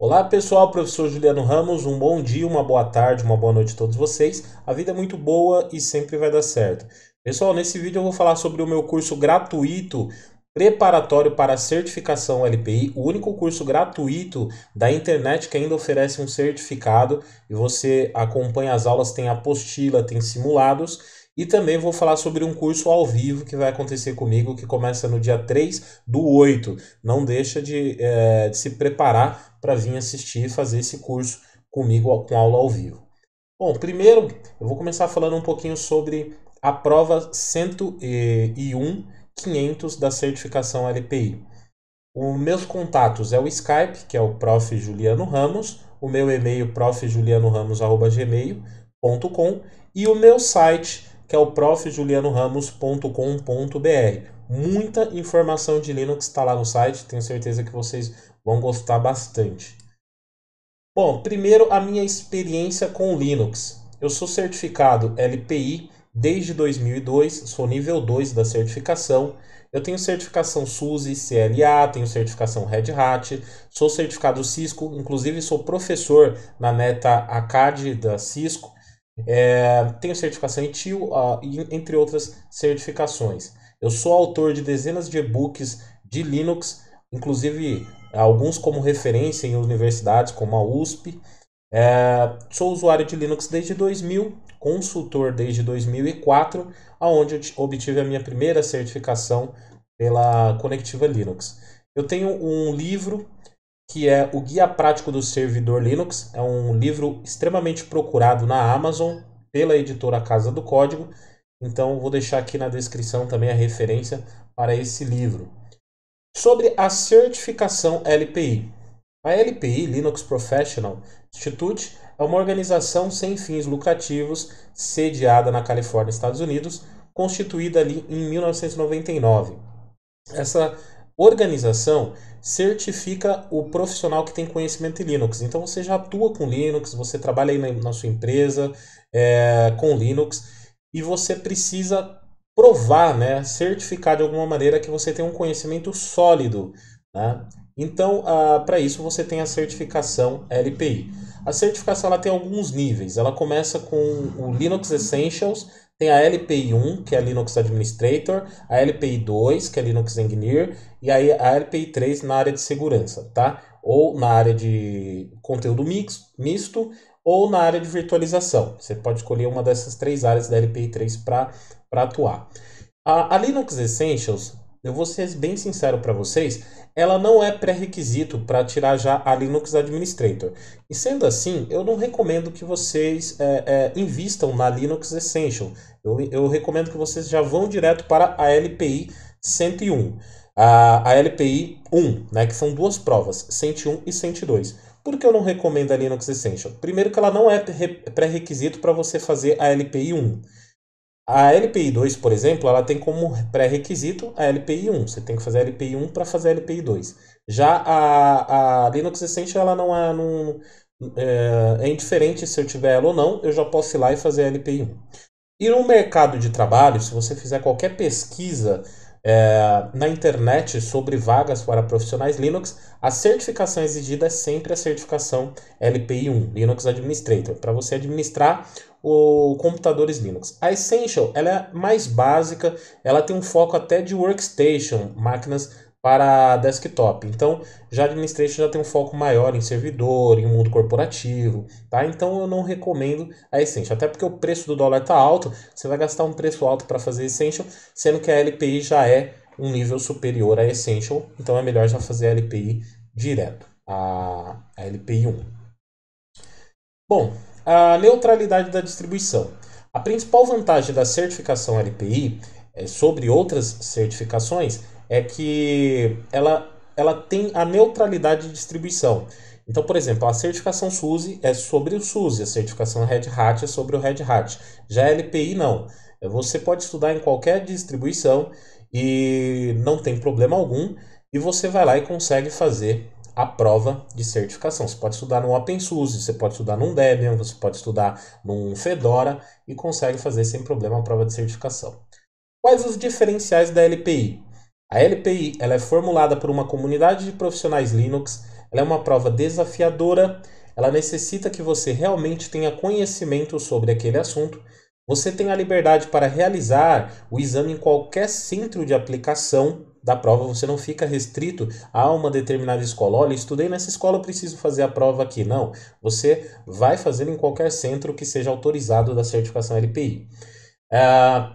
Olá pessoal, professor Juliano Ramos, um bom dia, uma boa tarde, uma boa noite a todos vocês. A vida é muito boa e sempre vai dar certo. Pessoal, nesse vídeo eu vou falar sobre o meu curso gratuito preparatório para certificação LPI, o único curso gratuito da internet que ainda oferece um certificado e você acompanha as aulas, tem apostila, tem simulados e também vou falar sobre um curso ao vivo que vai acontecer comigo, que começa no dia 3 do 8. Não deixa de, é, de se preparar para vir assistir e fazer esse curso comigo com aula ao vivo. Bom, primeiro eu vou começar falando um pouquinho sobre a prova 101.500 da certificação LPI. Os meus contatos é o Skype, que é o prof. Juliano Ramos, o meu e-mail profjulianoramos.gmail.com e o meu site que é o profjulianoramos.com.br. Muita informação de Linux está lá no site, tenho certeza que vocês vão gostar bastante. Bom, primeiro a minha experiência com Linux. Eu sou certificado LPI desde 2002, sou nível 2 da certificação. Eu tenho certificação SUSE, CLA, tenho certificação Red Hat, sou certificado Cisco, inclusive sou professor na Meta ACAD da Cisco é, tenho certificação em TIO, uh, entre outras certificações. Eu sou autor de dezenas de e-books de Linux, inclusive alguns como referência em universidades como a USP. É, sou usuário de Linux desde 2000, consultor desde 2004, aonde eu obtive a minha primeira certificação pela Conectiva Linux. Eu tenho um livro que é o Guia Prático do Servidor Linux. É um livro extremamente procurado na Amazon pela editora Casa do Código. Então vou deixar aqui na descrição também a referência para esse livro. Sobre a certificação LPI. A LPI, Linux Professional Institute, é uma organização sem fins lucrativos sediada na Califórnia, Estados Unidos, constituída ali em 1999. Essa Organização certifica o profissional que tem conhecimento em Linux. Então você já atua com Linux, você trabalha aí na, na sua empresa é, com Linux e você precisa provar, né, certificar de alguma maneira que você tem um conhecimento sólido. Né? Então, ah, para isso você tem a certificação LPI. A certificação ela tem alguns níveis. Ela começa com o Linux Essentials, tem a LPI1, que é Linux Administrator, a LPI2, que é Linux Engineer, e aí a LPI3 na área de segurança, tá? Ou na área de conteúdo mix, misto, ou na área de virtualização. Você pode escolher uma dessas três áreas da LPI3 para atuar. A, a Linux Essentials eu vou ser bem sincero para vocês, ela não é pré-requisito para tirar já a Linux Administrator. E sendo assim, eu não recomendo que vocês é, é, invistam na Linux Essential. Eu, eu recomendo que vocês já vão direto para a LPI 101. A, a LPI 1, né, que são duas provas, 101 e 102. Por que eu não recomendo a Linux Essential? Primeiro que ela não é pré-requisito para você fazer a LPI 1. A LPI 2, por exemplo, ela tem como pré-requisito a LPI 1. Você tem que fazer a LPI 1 para fazer a LPI 2. Já a, a Linux Essential, ela não é, é, é indiferente se eu tiver ela ou não, eu já posso ir lá e fazer a LPI 1. E no mercado de trabalho, se você fizer qualquer pesquisa é, na internet sobre vagas para profissionais Linux, é a certificação exigida é sempre a certificação LPI1, Linux Administrator, para você administrar o computadores Linux. A Essential ela é mais básica, ela tem um foco até de workstation, máquinas para desktop. Então, já administration já tem um foco maior em servidor, em mundo corporativo, tá? Então eu não recomendo a Essential, até porque o preço do dólar tá alto, você vai gastar um preço alto para fazer Essential, sendo que a LPI já é um nível superior à Essential, então é melhor já fazer a LPI direto, a, a LPI 1. Bom, a neutralidade da distribuição. A principal vantagem da certificação LPI é, sobre outras certificações é que ela, ela tem a neutralidade de distribuição. Então, por exemplo, a certificação SUSE é sobre o SUSE, a certificação Red Hat é sobre o Red Hat. Já a LPI não. Você pode estudar em qualquer distribuição e não tem problema algum, e você vai lá e consegue fazer a prova de certificação. Você pode estudar no OpenSUSE, você pode estudar num Debian, você pode estudar num Fedora e consegue fazer sem problema a prova de certificação. Quais os diferenciais da LPI? A LPI ela é formulada por uma comunidade de profissionais Linux, ela é uma prova desafiadora, ela necessita que você realmente tenha conhecimento sobre aquele assunto. Você tem a liberdade para realizar o exame em qualquer centro de aplicação da prova, você não fica restrito a uma determinada escola. Olha, estudei nessa escola, preciso fazer a prova aqui. Não, você vai fazer em qualquer centro que seja autorizado da certificação LPI. É,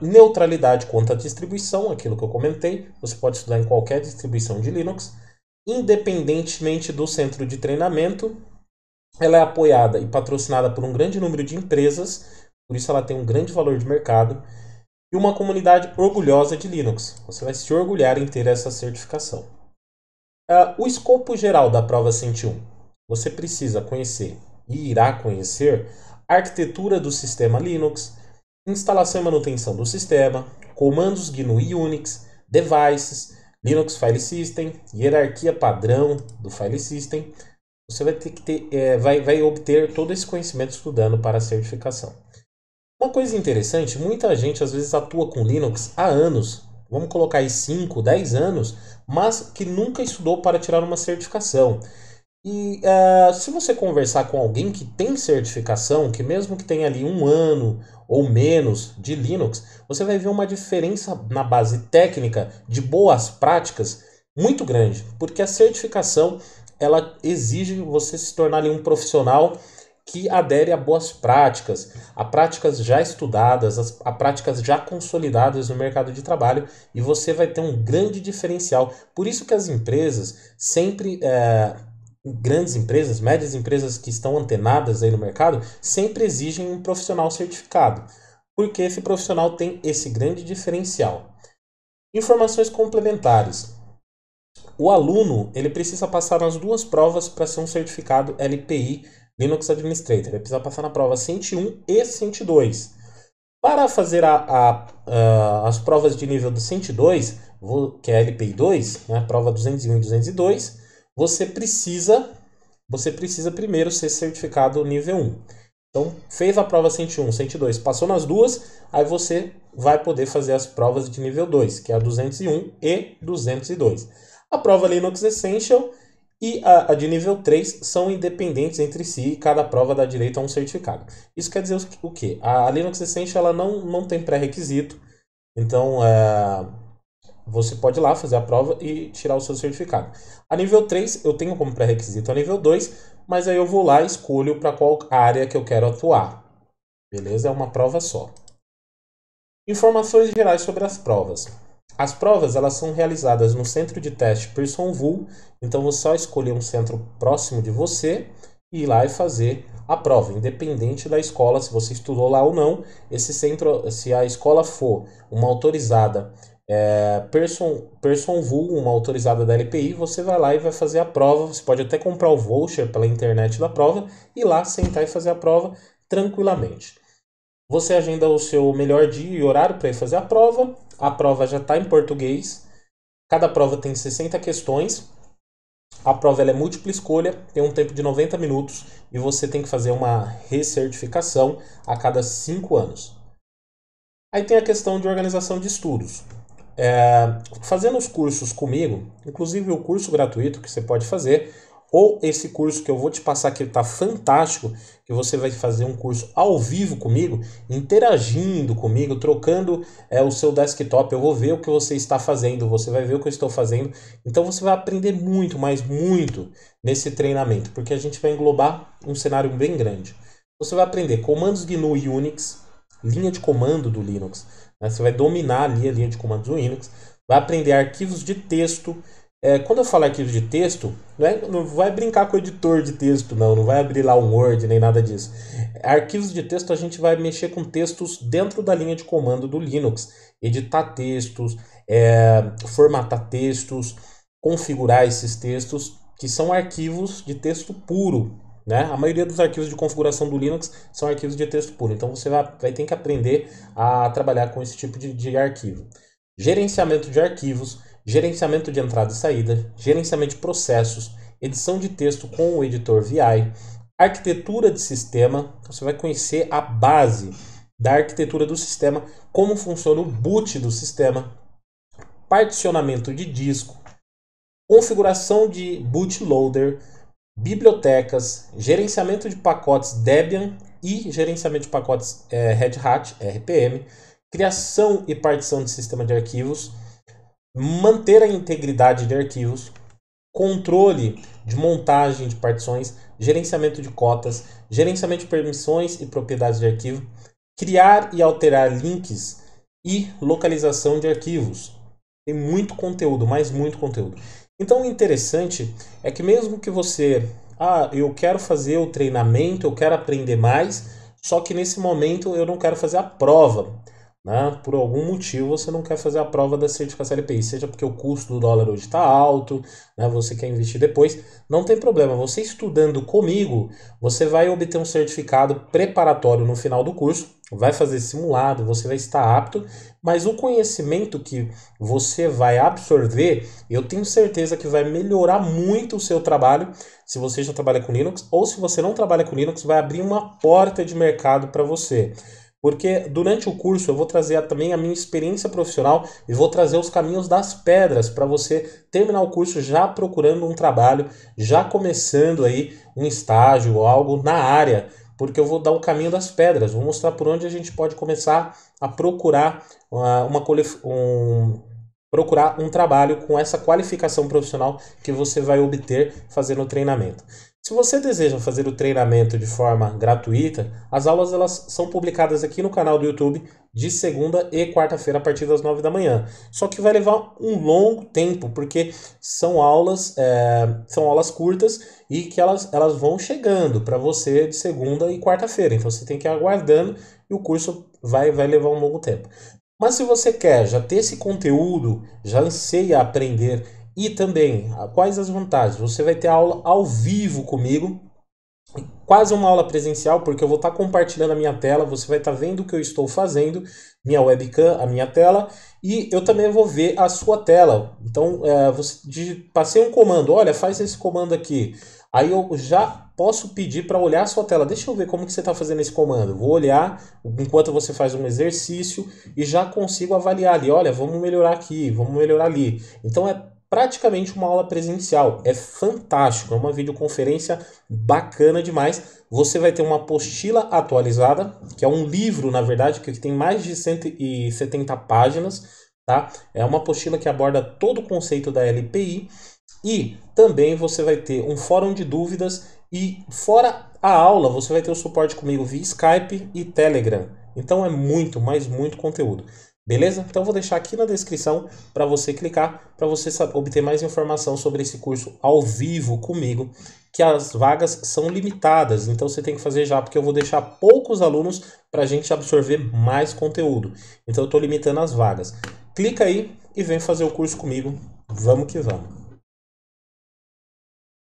neutralidade quanto à distribuição, aquilo que eu comentei, você pode estudar em qualquer distribuição de Linux, independentemente do centro de treinamento. Ela é apoiada e patrocinada por um grande número de empresas, por isso ela tem um grande valor de mercado, e uma comunidade orgulhosa de Linux. Você vai se orgulhar em ter essa certificação. É, o escopo geral da prova 101. Você precisa conhecer e irá conhecer a arquitetura do sistema Linux, instalação e manutenção do sistema, comandos GNU e Unix, devices, Linux File System, hierarquia padrão do File System, você vai ter que ter, é, vai, vai obter todo esse conhecimento estudando para a certificação. Uma coisa interessante, muita gente às vezes atua com Linux há anos, vamos colocar aí 5, 10 anos, mas que nunca estudou para tirar uma certificação. E uh, se você conversar com alguém que tem certificação, que mesmo que tenha ali um ano ou menos de Linux, você vai ver uma diferença na base técnica de boas práticas muito grande, porque a certificação ela exige você se tornar ali, um profissional que adere a boas práticas, a práticas já estudadas, a práticas já consolidadas no mercado de trabalho e você vai ter um grande diferencial. Por isso que as empresas sempre é, grandes empresas, médias empresas que estão antenadas aí no mercado, sempre exigem um profissional certificado, porque esse profissional tem esse grande diferencial. Informações complementares. O aluno ele precisa passar nas duas provas para ser um certificado LPI Linux Administrator. Ele precisa passar na prova 101 e 102. Para fazer a, a, a, as provas de nível do 102, que é LPI 2, né, prova 201 e 202, você precisa você precisa primeiro ser certificado nível 1. Então, fez a prova 101, 102, passou nas duas, aí você vai poder fazer as provas de nível 2, que é a 201 e 202. A prova Linux Essential e a, a de nível 3 são independentes entre si e cada prova dá direito a um certificado. Isso quer dizer o quê? A, Linux Essential ela não, não tem pré-requisito, então é você pode ir lá fazer a prova e tirar o seu certificado. A nível 3, eu tenho como pré-requisito a nível 2, mas aí eu vou lá e escolho para qual área que eu quero atuar. Beleza? É uma prova só. Informações gerais sobre as provas. As provas elas são realizadas no centro de teste Pearson Vull, então você só escolher um centro próximo de você e ir lá e fazer a prova, independente da escola, se você estudou lá ou não. Esse centro, se a escola for uma autorizada é, Person, Person Vul, uma autorizada da LPI, você vai lá e vai fazer a prova. Você pode até comprar o voucher pela internet da prova e lá sentar e fazer a prova tranquilamente. Você agenda o seu melhor dia e horário para ir fazer a prova. A prova já está em português. Cada prova tem 60 questões. A prova é múltipla escolha, tem um tempo de 90 minutos e você tem que fazer uma recertificação a cada 5 anos. Aí tem a questão de organização de estudos é, fazendo os cursos comigo, inclusive o curso gratuito que você pode fazer, ou esse curso que eu vou te passar que está fantástico, que você vai fazer um curso ao vivo comigo, interagindo comigo, trocando é, o seu desktop, eu vou ver o que você está fazendo, você vai ver o que eu estou fazendo, então você vai aprender muito, mas muito nesse treinamento, porque a gente vai englobar um cenário bem grande. Você vai aprender comandos GNU e Unix, linha de comando do Linux. Né? Você vai dominar ali a linha de comando do Linux, vai aprender arquivos de texto. É, quando eu falar arquivos de texto, não, é, não vai brincar com o editor de texto, não, não vai abrir lá um Word nem nada disso. Arquivos de texto a gente vai mexer com textos dentro da linha de comando do Linux, editar textos, é, formatar textos, configurar esses textos, que são arquivos de texto puro, né? A maioria dos arquivos de configuração do Linux são arquivos de texto puro, então você vai, vai ter que aprender a trabalhar com esse tipo de, de arquivo. Gerenciamento de arquivos, gerenciamento de entrada e saída, gerenciamento de processos, edição de texto com o editor VI, arquitetura de sistema, então, você vai conhecer a base da arquitetura do sistema, como funciona o boot do sistema, particionamento de disco, configuração de bootloader, bibliotecas, gerenciamento de pacotes Debian e gerenciamento de pacotes é, Red Hat, RPM, criação e partição de sistema de arquivos, manter a integridade de arquivos, controle de montagem de partições, gerenciamento de cotas, gerenciamento de permissões e propriedades de arquivo, criar e alterar links e localização de arquivos. Tem muito conteúdo, mais muito conteúdo. Então o interessante é que mesmo que você, ah, eu quero fazer o treinamento, eu quero aprender mais, só que nesse momento eu não quero fazer a prova. Né? Por algum motivo você não quer fazer a prova da certificação LPI, seja porque o custo do dólar hoje está alto, né? você quer investir depois, não tem problema. Você estudando comigo, você vai obter um certificado preparatório no final do curso, vai fazer simulado, você vai estar apto, mas o conhecimento que você vai absorver, eu tenho certeza que vai melhorar muito o seu trabalho, se você já trabalha com Linux, ou se você não trabalha com Linux, vai abrir uma porta de mercado para você. Porque durante o curso eu vou trazer também a minha experiência profissional e vou trazer os caminhos das pedras para você terminar o curso já procurando um trabalho, já começando aí um estágio ou algo na área, porque eu vou dar o caminho das pedras, vou mostrar por onde a gente pode começar a procurar ah, uma, uma um, procurar um trabalho com essa qualificação profissional que você vai obter fazendo o treinamento. Se você deseja fazer o treinamento de forma gratuita, as aulas elas são publicadas aqui no canal do YouTube de segunda e quarta-feira a partir das nove da manhã. Só que vai levar um longo tempo, porque são aulas, é, são aulas curtas e que elas, elas vão chegando para você de segunda e quarta-feira. Então você tem que ir aguardando e o curso vai, vai levar um longo tempo. Mas se você quer já ter esse conteúdo, já anseia aprender e também, ah, quais as vantagens? Você vai ter aula ao vivo comigo, quase uma aula presencial, porque eu vou estar tá compartilhando a minha tela, você vai estar tá vendo o que eu estou fazendo, minha webcam, a minha tela, e eu também vou ver a sua tela. Então, é, você passei um comando, olha, faz esse comando aqui. Aí eu já posso pedir para olhar a sua tela. Deixa eu ver como que você está fazendo esse comando. Vou olhar enquanto você faz um exercício e já consigo avaliar ali. Olha, vamos melhorar aqui, vamos melhorar ali. Então é praticamente uma aula presencial. É fantástico, é uma videoconferência bacana demais. Você vai ter uma apostila atualizada, que é um livro, na verdade, que tem mais de 170 páginas, tá? É uma apostila que aborda todo o conceito da LPI e também você vai ter um fórum de dúvidas e fora a aula, você vai ter o suporte comigo via Skype e Telegram. Então é muito, mas muito conteúdo. Beleza? Então vou deixar aqui na descrição para você clicar, para você obter mais informação sobre esse curso ao vivo comigo, que as vagas são limitadas, então você tem que fazer já, porque eu vou deixar poucos alunos para a gente absorver mais conteúdo. Então eu estou limitando as vagas. Clica aí e vem fazer o curso comigo. Vamos que vamos!